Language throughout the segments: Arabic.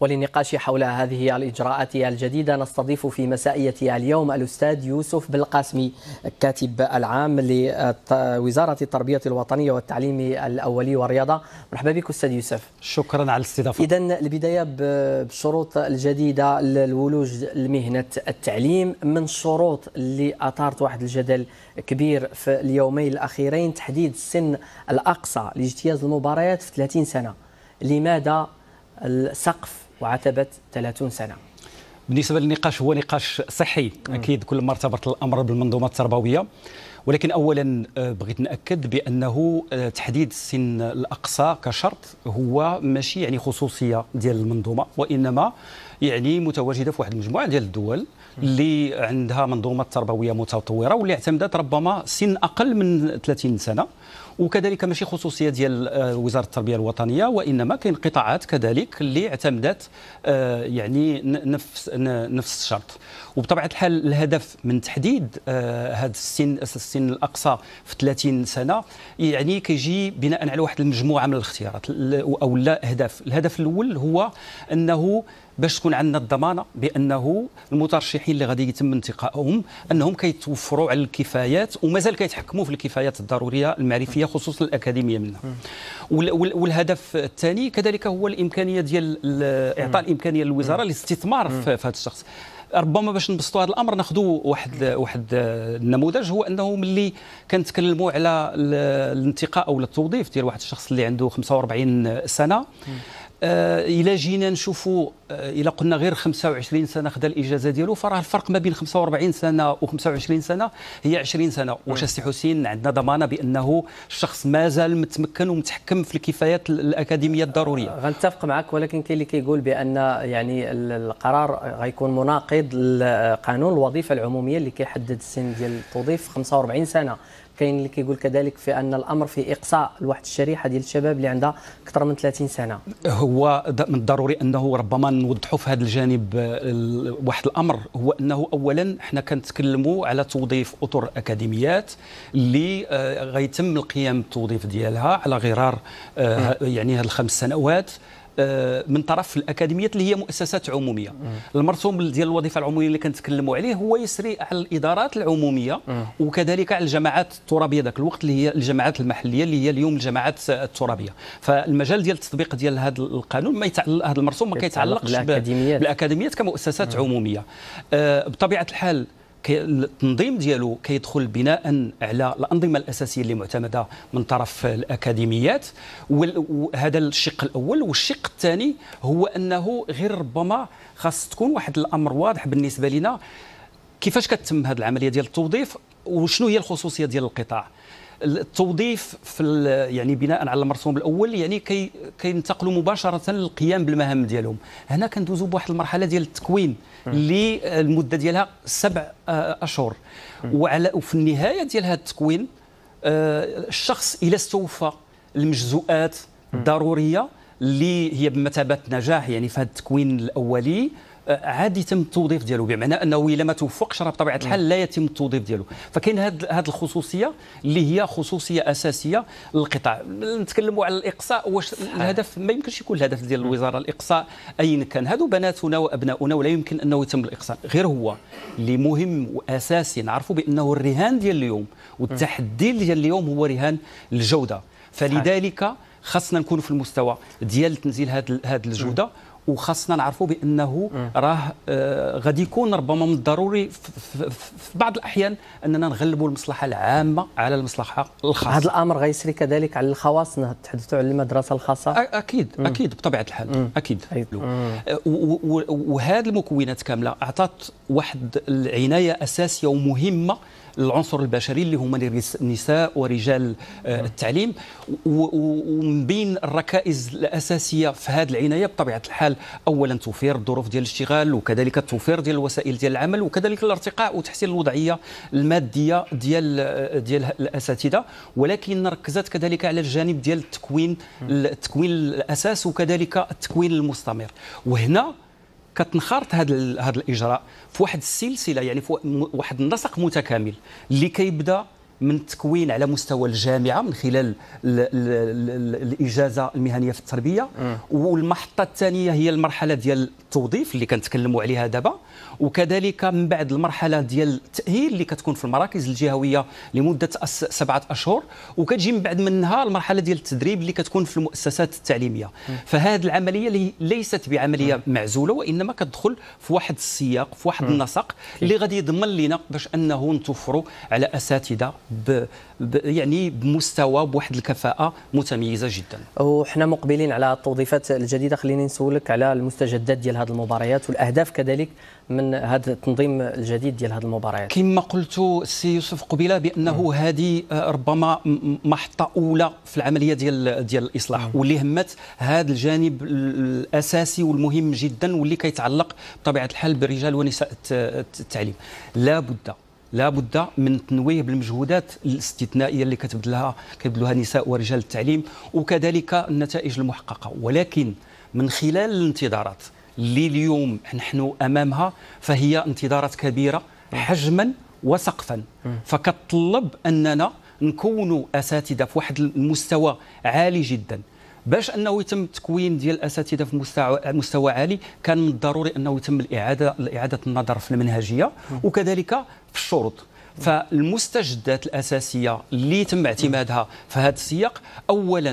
وللنقاش حول هذه الإجراءات الجديدة نستضيف في مسائية اليوم الأستاذ يوسف بالقاسمي كاتب العام لوزارة التربية الوطنية والتعليم الأولي والرياضة مرحبا بك أستاذ يوسف شكرا على الاستضافة إذا البداية بالشروط الجديدة للولوج لمهنة التعليم من الشروط اللي أثارت واحد الجدل كبير في اليومين الأخيرين تحديد السن الأقصى لاجتياز المباريات في 30 سنة لماذا السقف وعتبت 30 سنة بالنسبه للنقاش هو نقاش صحي اكيد كل ما ارتبط الامر بالمنظومات التربويه ولكن اولا آه، بغيت ناكد بانه آه، تحديد السن الاقصى كشرط هو ماشي يعني خصوصيه ديال المنظومه وانما يعني متواجده في واحد المجموعه ديال الدول اللي عندها منظومة تربويه متطوره واللي اعتمدت ربما سن اقل من 30 سنه وكذلك ماشي خصوصيه ديال آه، وزاره التربيه الوطنيه وانما كاين قطاعات كذلك اللي اعتمدت آه، يعني نفس نفس الشرط وبطبيعه الحال الهدف من تحديد آه، هذا السن السن الاقصى في 30 سنه يعني كيجي بناء على واحد المجموعه من الاختيارات او لا اهداف الهدف الاول هو انه باش تكون عندنا الضمانه بانه المترشحين اللي غادي يتم انتقائهم انهم كيتوفروا على الكفايات ومازال كيتحكموا في الكفايات الضروريه المعرفيه خصوصا الاكاديميه منها والهدف الثاني كذلك هو الامكانيه ديال اعطاء الامكانيه للوزاره للاستثمار في هذا الشخص ربما باش نبسطوا هذا الامر ناخذوا واحد واحد النموذج هو انه ملي كنتكلموا على الانتقاء او التوظيف ديال واحد الشخص اللي عنده 45 سنه آه، الا جينا نشوفوا آه، الا قلنا غير 25 سنه خدا الاجازه ديالو فراه الفرق ما بين 45 سنه و25 سنه هي 20 سنه واش السي حسين عندنا ضمانه بانه الشخص مازال متمكن ومتحكم في الكفايات الاكاديميه الضروريه آه، غنتفق معك ولكن كاين اللي كيقول بان يعني القرار غيكون مناقض لقانون الوظيفه العموميه اللي كيحدد السن ديال التوظيف 45 سنه كاين اللي كيقول كذلك في ان الامر في اقصاء لواحد الشريحه ديال الشباب اللي عندها اكثر من 30 سنه هو من الضروري انه ربما نوضحوا في هذا الجانب واحد الامر هو انه اولا حنا كنتكلموا على توظيف اطر اكاديميات اللي آه، غيتم القيام بالتوظيف ديالها على غرار آه، يعني هذه الخمس سنوات آه، من طرف الاكاديميات اللي هي مؤسسات عموميه المرسوم ديال الوظيفه العموميه اللي كنتكلموا عليه هو يسري على الادارات العموميه وكذلك على الجماعات الترابيه ذاك الوقت اللي هي الجماعات المحليه اللي هي اليوم الجماعات الترابيه فالمجال ديال التطبيق ديال هذا القانون ما يتعلق هذا المرسوم ما كيتعلقش بالاكاديميات كمؤسسات عموميه آه، بطبيعه الحال التنظيم ديالو كيدخل بناء على الانظمه الاساسيه اللي معتمده من طرف الاكاديميات وهذا الشق الاول والشق الثاني هو انه غير ربما خاص تكون واحد الامر واضح بالنسبه لنا كيفاش كتم هذه العمليه ديال التوظيف وشنو هي الخصوصيه ديال القطاع التوظيف في يعني بناء على المرسوم الاول يعني كي كينتقلوا مباشره للقيام بالمهام ديالهم هنا كندوزوا بواحد المرحله ديال التكوين اللي المده ديالها سبع آه، اشهر وعلى وفي النهايه ديال هذا التكوين آه، الشخص الى استوفى المجزوءات الضروريه اللي هي بمثابه نجاح يعني في هذا التكوين الاولي آه، عادي يتم التوظيف ديالو بمعنى انه الا ما توفقش راه بطبيعه الحال لا يتم التوظيف ديالو فكاين هذه الخصوصيه اللي هي خصوصيه اساسيه للقطاع نتكلموا على الاقصاء واش الهدف ما يمكنش يكون الهدف ديال الوزاره الاقصاء اي كان هادو بناتنا وابناؤنا ولا يمكن انه يتم الاقصاء غير هو اللي مهم واساسي نعرفوا بانه الرهان ديال اليوم والتحدي ديال اليوم هو رهان الجوده فلذلك خاصنا نكونوا في المستوى ديال تنزيل هذه الجوده وخاصنا نعرفوا بانه راه آه، غادي يكون ربما من الضروري في بعض الاحيان اننا نغلبوا المصلحه العامه على المصلحه الخاصه هذا الامر غيسري كذلك على الخواص تحدثوا على المدرسه الخاصه اكيد مم. اكيد بطبيعه الحال مم. اكيد آه، وهذه المكونات كامله اعطت واحد العنايه اساسيه ومهمه العنصر البشري اللي هما النساء ورجال آه، نعم. التعليم ومن بين الركائز الاساسيه في هذه العنايه بطبيعه الحال اولا توفير الظروف ديال الاشتغال وكذلك التوفير ديال الوسائل ديال العمل وكذلك الارتقاء وتحسين الوضعيه الماديه ديال آه، ديال الاساتذه ولكن ركزت كذلك على الجانب ديال التكوين نعم. التكوين الاساس وكذلك التكوين المستمر وهنا كتنخرط هذا هذا الاجراء في واحد السلسله يعني في واحد النسق متكامل اللي كيبدا من التكوين على مستوى الجامعه من خلال الـ الـ الـ الاجازه المهنيه في التربيه والمحطه الثانيه هي المرحله ديال التوظيف اللي كنتكلموا عليها دابا وكذلك من بعد المرحله ديال التاهيل اللي كتكون في المراكز الجهويه لمده سبعه اشهر وكتجي من بعد منها المرحله ديال التدريب اللي كتكون في المؤسسات التعليميه فهذه العمليه اللي ليست بعمليه معزوله وانما كتدخل في واحد السياق في واحد النسق اللي غادي يضمن لنا باش انه نتوفروا على اساتذه ب... ب... يعني بمستوى بواحد الكفاءه متميزه جدا وحنا مقبلين على التوظيفات الجديده خليني نسولك على المستجدات ديال هذه المباريات والاهداف كذلك من هذا التنظيم الجديد ديال هذه المباريات كما قلت السي يوسف قبيله بانه نعم. هذه آه، ربما محطه اولى في العمليه ديال ديال الاصلاح نعم. واللي همت هذا الجانب الاساسي والمهم جدا واللي كيتعلق بطبيعه الحال برجال ونساء التعليم لا بد لابد من تنويه بالمجهودات الاستثنائيه اللي كتبذلها كيبذلوها نساء ورجال التعليم وكذلك النتائج المحققه ولكن من خلال الانتظارات اللي اليوم نحن امامها فهي انتظارات كبيره حجما وسقفا فكتطلب اننا نكونوا اساتذه في واحد المستوى عالي جدا باش انه يتم تكوين ديال الاساتذه في مستوى مستوى عالي كان من الضروري انه يتم الاعاده اعاده النظر في المنهجيه وكذلك في الشروط فالمستجدات الاساسيه اللي تم اعتمادها في هذا السياق اولا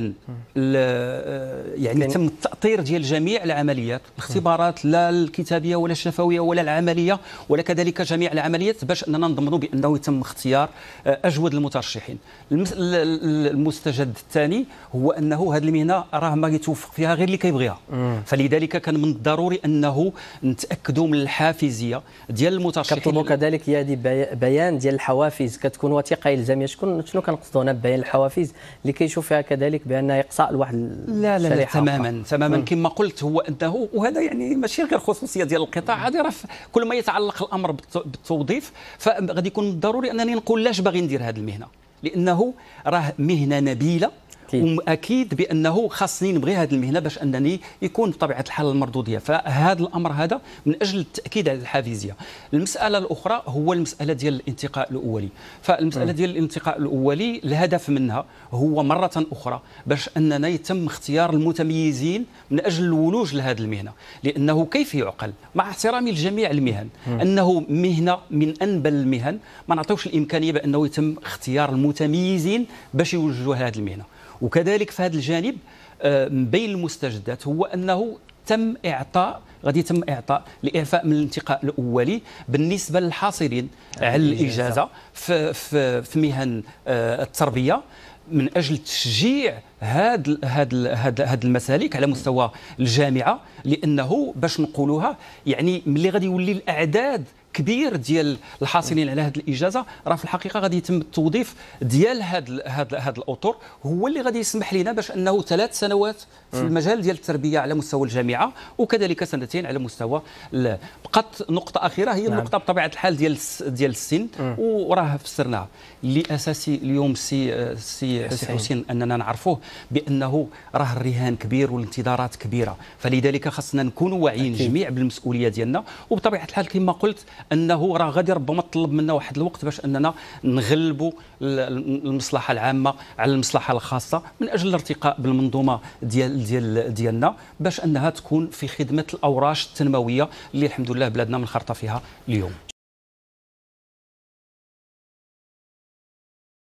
يعني, يعني تم التاطير ديال جميع العمليات الاختبارات لا الكتابيه ولا الشفويه ولا العمليه ولا كذلك جميع العمليات باش اننا نضمنوا بانه يتم اختيار آه، اجود المترشحين المستجد الثاني هو انه هذه المهنه راه ما يتوفق فيها غير اللي كيبغيها فلذلك كان من الضروري انه نتاكدوا من الحافزيه ديال المترشحين كطلبوا كذلك دي بيان ديال ديال الحوافز كتكون وثيقه الزاميه يعني شكون شنو كنقصدوا هنا ببيان الحوافز اللي كيشوف فيها كذلك بان اقصاء لواحد لا لا, لا تماما تماما كما قلت هو انه وهذا يعني ماشي غير خصوصيه ديال القطاع هذه راه كل ما يتعلق الامر بالتوظيف فغادي يكون ضروري انني نقول لاش باغي ندير هذه المهنه لانه راه مهنه نبيله واكيد بانه خاصني نبغي هذه المهنه باش انني يكون بطبيعه الحال المردوديه فهذا الامر هذا من اجل التاكيد على الحافزيه المساله الاخرى هو المساله ديال الانتقاء الاولي فالمساله ديال الانتقاء الاولي الهدف منها هو مره اخرى باش اننا يتم اختيار المتميزين من اجل الولوج لهذه المهنه لانه كيف يعقل مع احترامي لجميع المهن انه مهنه من انبل المهن ما نعطيوش الامكانيه بانه يتم اختيار المتميزين باش يوجهوا هذه المهنه وكذلك في هذا الجانب آه، من بين المستجدات هو انه تم اعطاء غادي يتم اعطاء الاعفاء من الانتقاء الاولي بالنسبه للحاصلين على الاجازه في في, في مهن آه، التربيه من اجل تشجيع هاد هاد هاد هاد المسالك على مستوى الجامعه لانه باش نقولوها يعني ملي غادي يولي الاعداد كبير ديال الحاصلين على هذه الاجازه راه في الحقيقه غادي يتم التوظيف ديال هاد هاد هاد الاطر هو اللي غادي يسمح لنا باش انه ثلاث سنوات في المجال ديال التربيه على مستوى الجامعه وكذلك سنتين على مستوى بقات نقطه اخيره هي نعم. النقطه بطبيعه الحال ديال ديال السن وراه فسرناها اللي اساسي اليوم سي سي سي حسين اننا نعرفوه بانه راه الرهان كبير والانتظارات كبيره فلذلك خصنا نكونوا واعيين جميع بالمسؤوليه ديالنا وبطبيعه الحال كما قلت انه راه غادي ربما تطلب منا واحد الوقت باش اننا نغلبوا المصلحه العامه على المصلحه الخاصه من اجل الارتقاء بالمنظومه ديال ديال ديالنا باش انها تكون في خدمه الاوراش التنمويه اللي الحمد لله بلادنا منخرطه فيها اليوم